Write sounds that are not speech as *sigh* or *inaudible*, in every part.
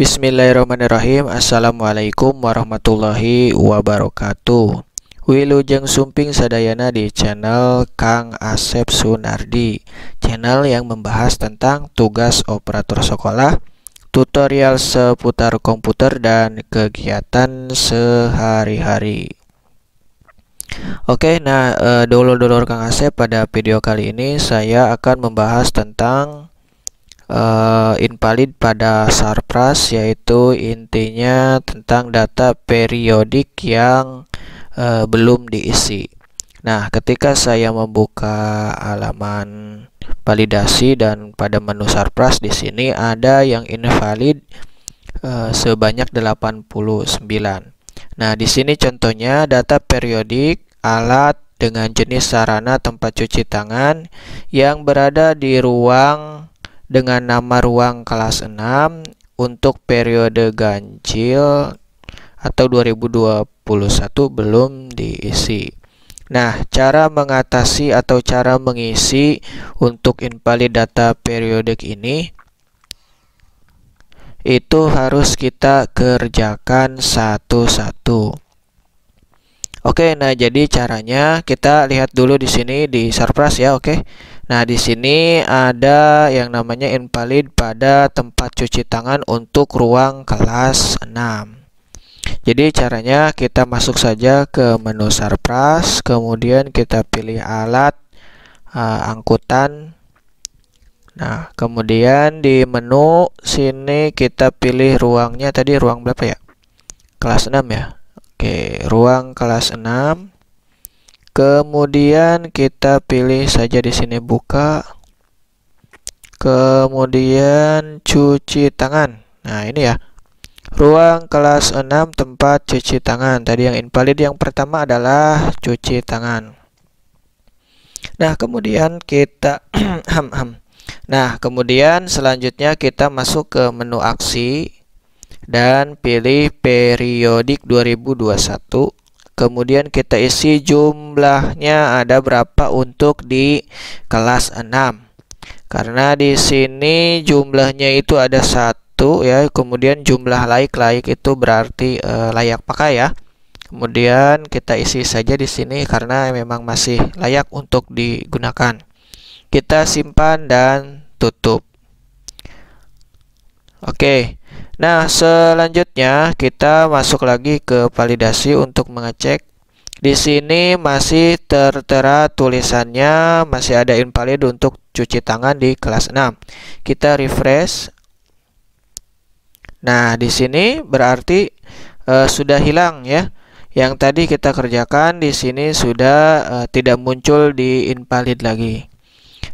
Bismillahirrahmanirrahim Assalamualaikum warahmatullahi wabarakatuh Wilujeng Sumping Sadayana di channel Kang Asep Sunardi Channel yang membahas tentang tugas operator sekolah Tutorial seputar komputer dan kegiatan sehari-hari Oke, nah eh, dulu-dulu Kang Asep pada video kali ini saya akan membahas tentang uh, invalid pada sarpras yaitu intinya tentang data periodik yang uh, belum diisi. Nah, ketika saya membuka halaman validasi dan pada menu sarpras di sini ada yang invalid uh, sebanyak 89. Nah, di sini contohnya data periodik alat dengan jenis sarana tempat cuci tangan yang berada di ruang dengan nama ruang kelas 6 untuk periode ganjil atau 2021 belum diisi. Nah, cara mengatasi atau cara mengisi untuk invalid data periodik ini itu harus kita kerjakan satu-satu. Oke, nah jadi caranya kita lihat dulu di sini di surplus ya, oke. Nah, di sini ada yang namanya invalid pada tempat cuci tangan untuk ruang kelas 6. Jadi caranya kita masuk saja ke menu Sarpras, kemudian kita pilih alat uh, angkutan. Nah, kemudian di menu sini kita pilih ruangnya tadi ruang berapa ya? Kelas 6 ya. Oke, ruang kelas 6. Kemudian kita pilih saja di sini buka. Kemudian cuci tangan. Nah, ini ya. Ruang kelas 6 tempat cuci tangan. Tadi yang invalid yang pertama adalah cuci tangan. Nah, kemudian kita *clears throat* Nah, kemudian selanjutnya kita masuk ke menu aksi dan pilih periodik 2021 Kemudian kita isi jumlahnya ada berapa untuk di kelas 6. Karena di sini jumlahnya itu ada satu ya, kemudian jumlah like-like itu berarti e, layak pakai ya. Kemudian kita isi saja di sini karena memang masih layak untuk digunakan. Kita simpan dan tutup. Oke. Okay. Nah, selanjutnya kita masuk lagi ke validasi untuk mengecek di sini masih tertera tulisannya masih ada invalid untuk cuci tangan di kelas 6. Kita refresh. Nah, di sini berarti e, sudah hilang ya. Yang tadi kita kerjakan di sini sudah e, tidak muncul di invalid lagi.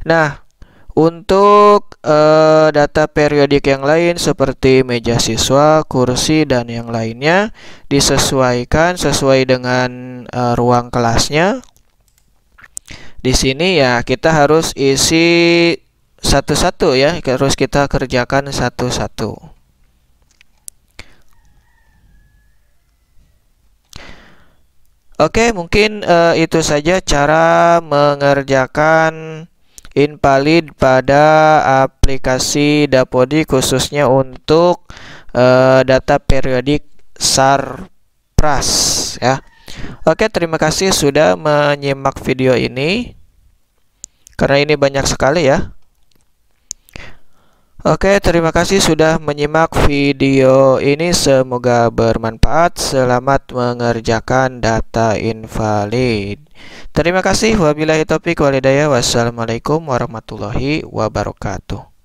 Nah, untuk uh, data periodik yang lain seperti meja siswa, kursi, dan yang lainnya disesuaikan sesuai dengan uh, ruang kelasnya. Di sini ya kita harus isi satu-satu ya, harus kita kerjakan satu-satu. Oke, mungkin uh, itu saja cara mengerjakan invalid pada aplikasi Dapodi khususnya untuk uh, data periodik Sarpras ya. Oke, terima kasih sudah menyimak video ini. Karena ini banyak sekali ya. Oke, terima kasih sudah menyimak video ini. Semoga bermanfaat. Selamat mengerjakan data invalid. Terima kasih. Wabillahi taufiq walhidayah. Wassalamualaikum warahmatullahi wabarakatuh.